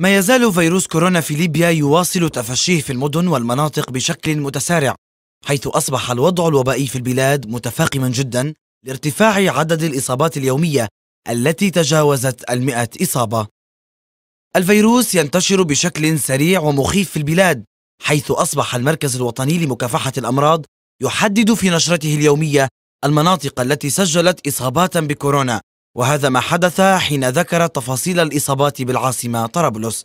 ما يزال فيروس كورونا في ليبيا يواصل تفشيه في المدن والمناطق بشكل متسارع حيث أصبح الوضع الوبائي في البلاد متفاقما جدا لارتفاع عدد الإصابات اليومية التي تجاوزت المئة إصابة الفيروس ينتشر بشكل سريع ومخيف في البلاد حيث أصبح المركز الوطني لمكافحة الأمراض يحدد في نشرته اليومية المناطق التي سجلت إصابات بكورونا وهذا ما حدث حين ذكر تفاصيل الإصابات بالعاصمة طرابلس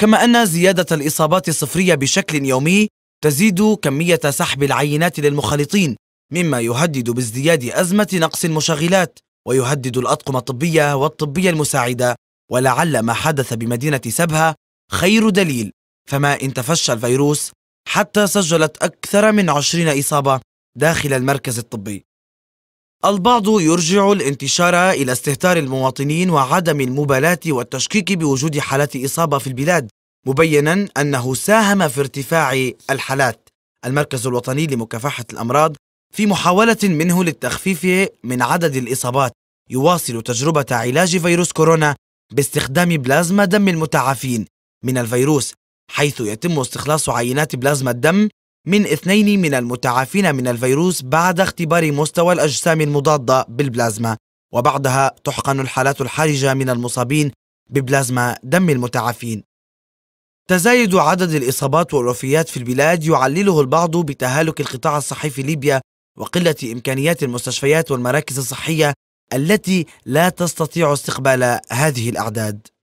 كما أن زيادة الإصابات الصفرية بشكل يومي تزيد كمية سحب العينات للمخالطين مما يهدد بازدياد أزمة نقص المشغلات ويهدد الأطقم الطبية والطبية المساعدة ولعل ما حدث بمدينة سبها خير دليل فما إن تفشى الفيروس حتى سجلت أكثر من عشرين إصابة داخل المركز الطبي البعض يرجع الانتشار إلى استهتار المواطنين وعدم المبالاة والتشكيك بوجود حالات إصابة في البلاد مبينا أنه ساهم في ارتفاع الحالات المركز الوطني لمكافحة الأمراض في محاولة منه للتخفيف من عدد الإصابات يواصل تجربة علاج فيروس كورونا باستخدام بلازما دم المتعافين من الفيروس حيث يتم استخلاص عينات بلازما الدم من اثنين من المتعافين من الفيروس بعد اختبار مستوى الأجسام المضادة بالبلازما وبعدها تحقن الحالات الحرجة من المصابين ببلازما دم المتعافين تزايد عدد الإصابات والوفيات في البلاد يعلله البعض بتهالك القطاع الصحي في ليبيا وقلة إمكانيات المستشفيات والمراكز الصحية التي لا تستطيع استقبال هذه الأعداد